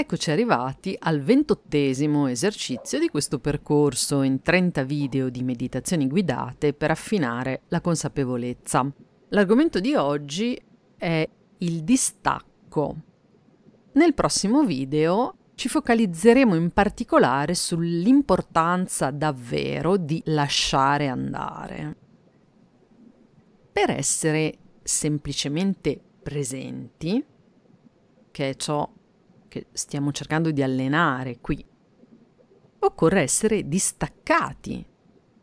Eccoci arrivati al ventottesimo esercizio di questo percorso in 30 video di meditazioni guidate per affinare la consapevolezza. L'argomento di oggi è il distacco. Nel prossimo video ci focalizzeremo in particolare sull'importanza davvero di lasciare andare. Per essere semplicemente presenti, che è ciò che stiamo cercando di allenare qui, occorre essere distaccati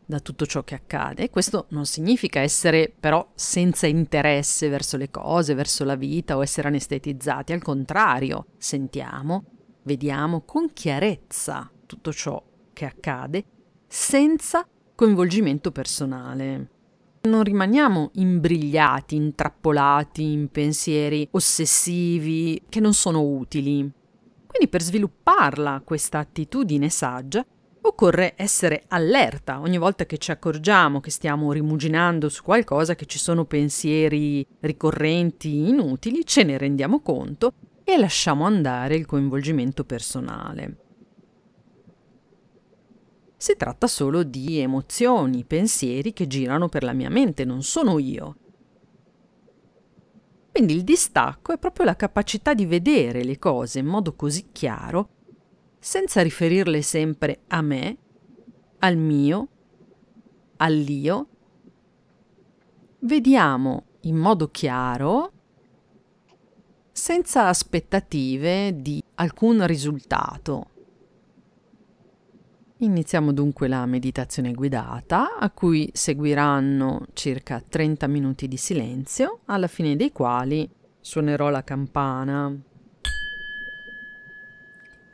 da tutto ciò che accade questo non significa essere però senza interesse verso le cose, verso la vita o essere anestetizzati, al contrario, sentiamo, vediamo con chiarezza tutto ciò che accade senza coinvolgimento personale. Non rimaniamo imbrigliati, intrappolati in pensieri ossessivi che non sono utili. Quindi per svilupparla questa attitudine saggia occorre essere allerta ogni volta che ci accorgiamo che stiamo rimuginando su qualcosa, che ci sono pensieri ricorrenti inutili, ce ne rendiamo conto e lasciamo andare il coinvolgimento personale. Si tratta solo di emozioni, pensieri che girano per la mia mente, non sono io quindi il distacco è proprio la capacità di vedere le cose in modo così chiaro, senza riferirle sempre a me, al mio, all'io. Vediamo in modo chiaro, senza aspettative di alcun risultato, Iniziamo dunque la meditazione guidata, a cui seguiranno circa 30 minuti di silenzio, alla fine dei quali suonerò la campana.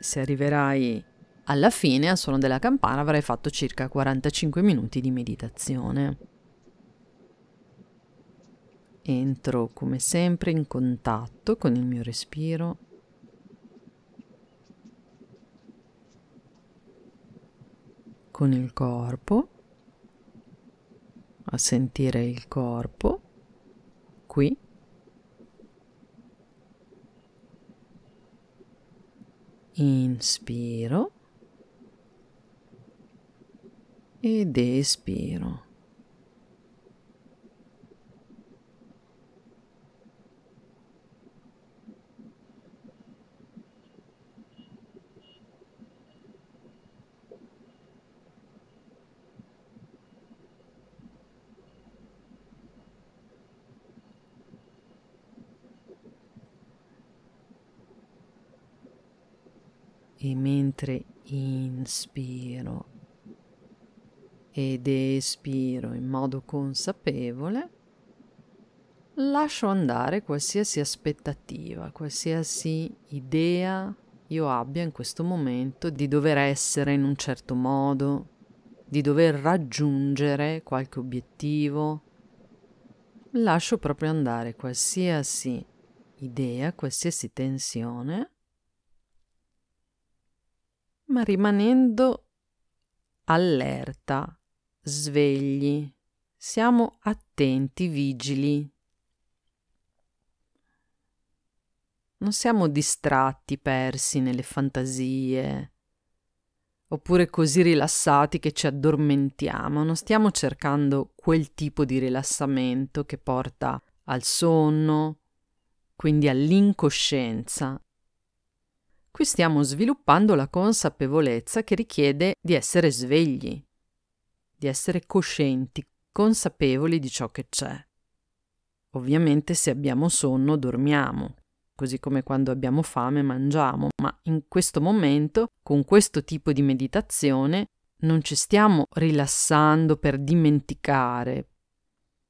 Se arriverai alla fine, al suono della campana, avrai fatto circa 45 minuti di meditazione. Entro come sempre in contatto con il mio respiro con il corpo, a sentire il corpo qui. Inspiro ed espiro. e mentre inspiro ed espiro in modo consapevole, lascio andare qualsiasi aspettativa, qualsiasi idea io abbia in questo momento di dover essere in un certo modo, di dover raggiungere qualche obiettivo. Lascio proprio andare qualsiasi idea, qualsiasi tensione ma rimanendo allerta, svegli, siamo attenti, vigili. Non siamo distratti, persi nelle fantasie, oppure così rilassati che ci addormentiamo, non stiamo cercando quel tipo di rilassamento che porta al sonno, quindi all'incoscienza Qui stiamo sviluppando la consapevolezza che richiede di essere svegli, di essere coscienti, consapevoli di ciò che c'è. Ovviamente se abbiamo sonno dormiamo, così come quando abbiamo fame mangiamo, ma in questo momento, con questo tipo di meditazione, non ci stiamo rilassando per dimenticare,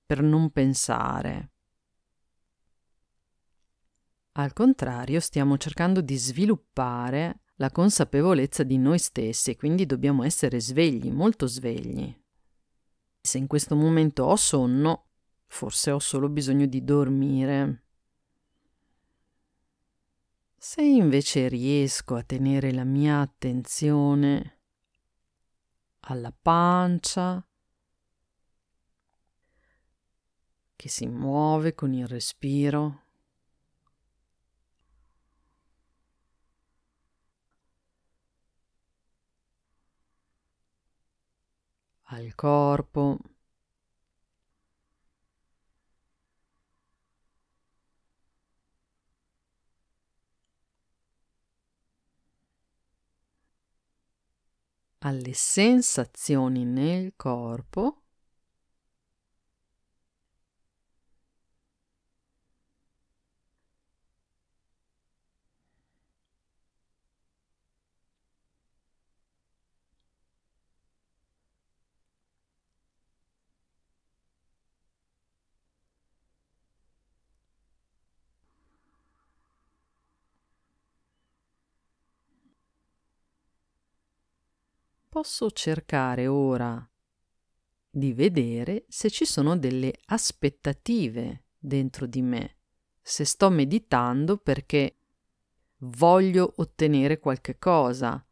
per non pensare. Al contrario, stiamo cercando di sviluppare la consapevolezza di noi stessi, quindi dobbiamo essere svegli, molto svegli. Se in questo momento ho sonno, forse ho solo bisogno di dormire. Se invece riesco a tenere la mia attenzione alla pancia, che si muove con il respiro, al corpo. alle sensazioni nel corpo posso cercare ora di vedere se ci sono delle aspettative dentro di me, se sto meditando perché voglio ottenere qualche cosa,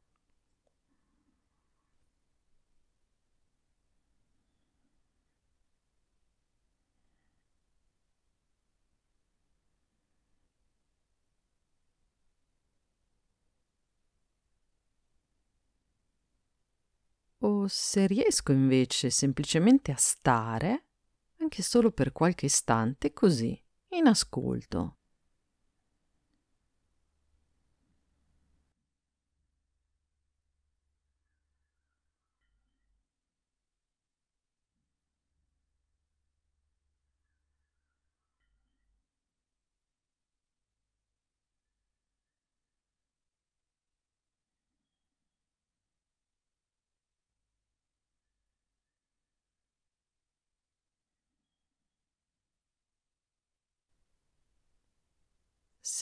O se riesco invece semplicemente a stare, anche solo per qualche istante così, in ascolto,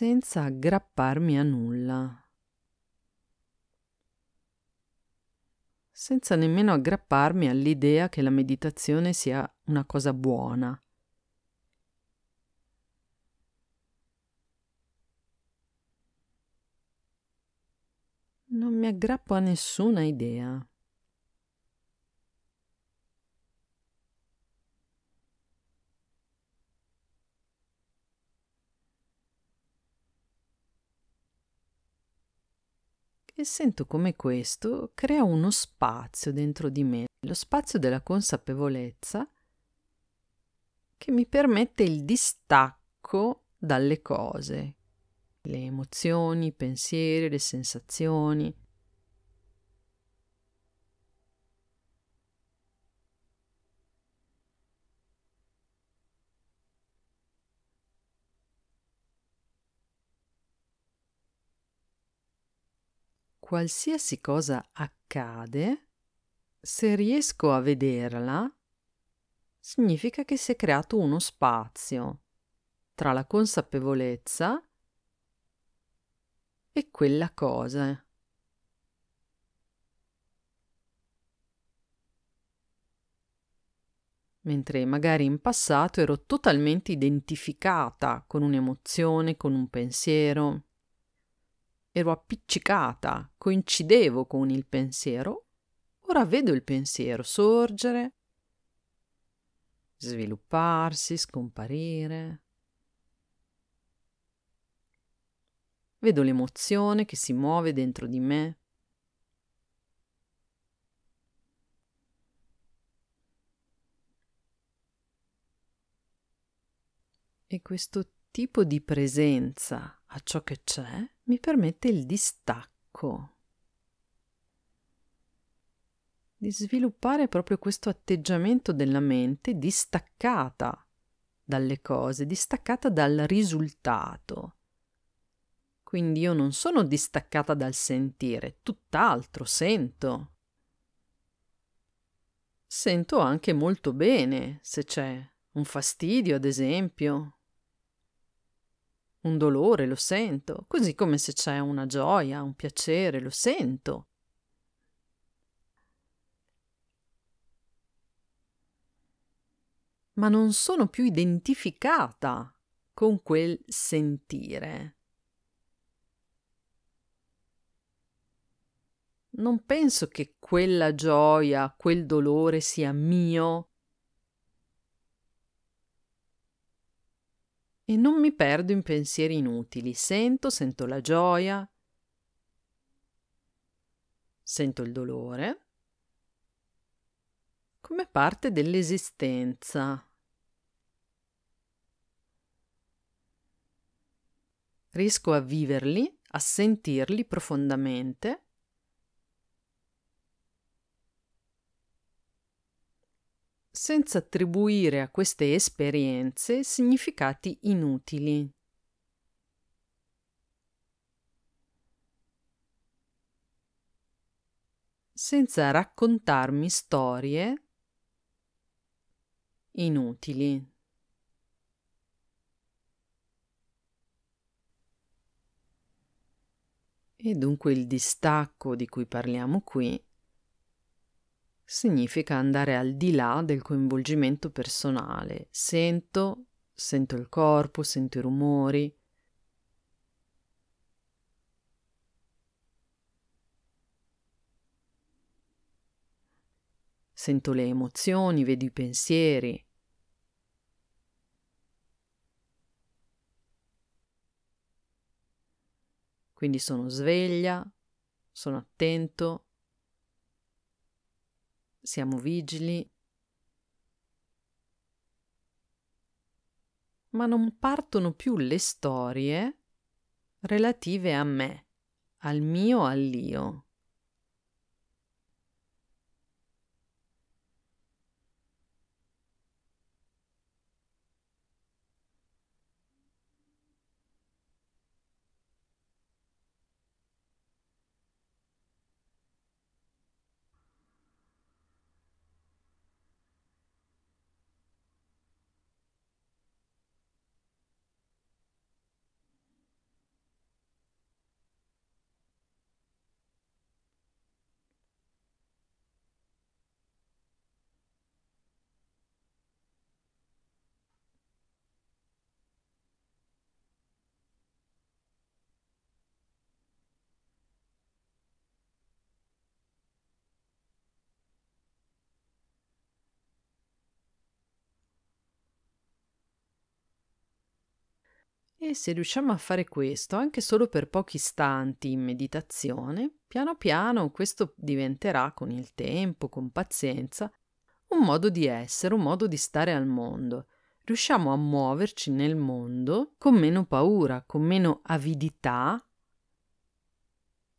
senza aggrapparmi a nulla, senza nemmeno aggrapparmi all'idea che la meditazione sia una cosa buona. Non mi aggrappo a nessuna idea. e sento come questo crea uno spazio dentro di me, lo spazio della consapevolezza che mi permette il distacco dalle cose, le emozioni, i pensieri, le sensazioni. qualsiasi cosa accade, se riesco a vederla, significa che si è creato uno spazio tra la consapevolezza e quella cosa. mentre magari in passato ero totalmente identificata con un'emozione, con un pensiero ero appiccicata, coincidevo con il pensiero, ora vedo il pensiero sorgere, svilupparsi, scomparire. Vedo l'emozione che si muove dentro di me. E questo tipo di presenza a ciò che c'è mi permette il distacco di sviluppare proprio questo atteggiamento della mente distaccata dalle cose, distaccata dal risultato. Quindi io non sono distaccata dal sentire, tutt'altro sento. Sento anche molto bene se c'è un fastidio, ad esempio, un dolore lo sento, così come se c'è una gioia, un piacere, lo sento. Ma non sono più identificata con quel sentire. Non penso che quella gioia, quel dolore sia mio e non mi perdo in pensieri inutili. Sento, sento la gioia, sento il dolore come parte dell'esistenza. Riesco a viverli, a sentirli profondamente senza attribuire a queste esperienze significati inutili. senza raccontarmi storie inutili. E dunque il distacco di cui parliamo qui significa andare al di là del coinvolgimento personale. Sento, sento il corpo, sento i rumori. Sento le emozioni, vedo i pensieri. Quindi sono sveglia, sono attento siamo vigili. Ma non partono più le storie relative a me, al mio all'io. E se riusciamo a fare questo anche solo per pochi istanti in meditazione, piano piano questo diventerà con il tempo, con pazienza, un modo di essere, un modo di stare al mondo. Riusciamo a muoverci nel mondo con meno paura, con meno avidità,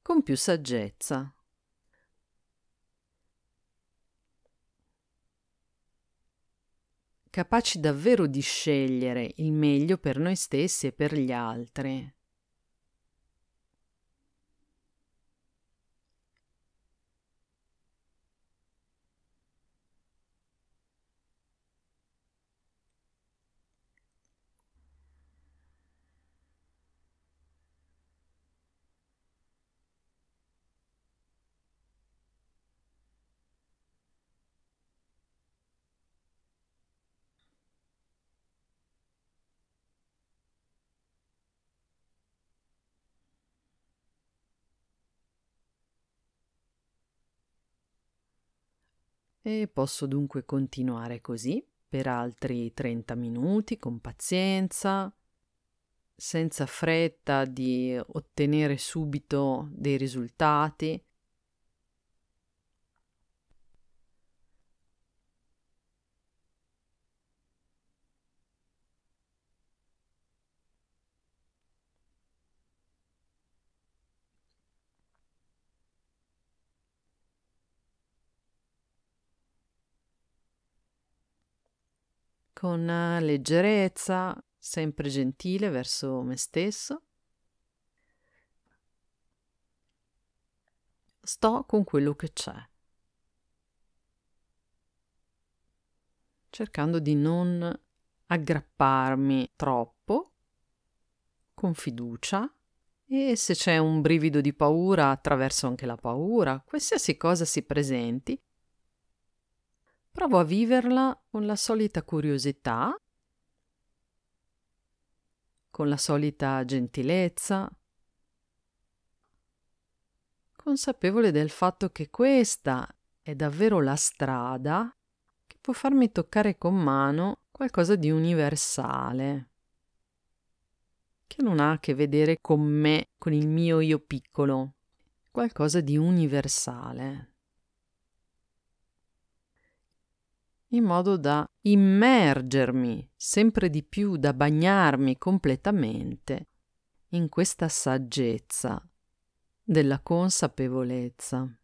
con più saggezza. capaci davvero di scegliere il meglio per noi stessi e per gli altri. E posso dunque continuare così per altri 30 minuti con pazienza, senza fretta di ottenere subito dei risultati, con eh, leggerezza, sempre gentile verso me stesso. Sto con quello che c'è. cercando di non aggrapparmi troppo, con fiducia e se c'è un brivido di paura attraverso anche la paura, qualsiasi cosa si presenti, Provo a viverla con la solita curiosità, con la solita gentilezza, consapevole del fatto che questa è davvero la strada che può farmi toccare con mano qualcosa di universale, che non ha a che vedere con me, con il mio io piccolo, qualcosa di universale. in modo da immergermi sempre di più, da bagnarmi completamente in questa saggezza della consapevolezza.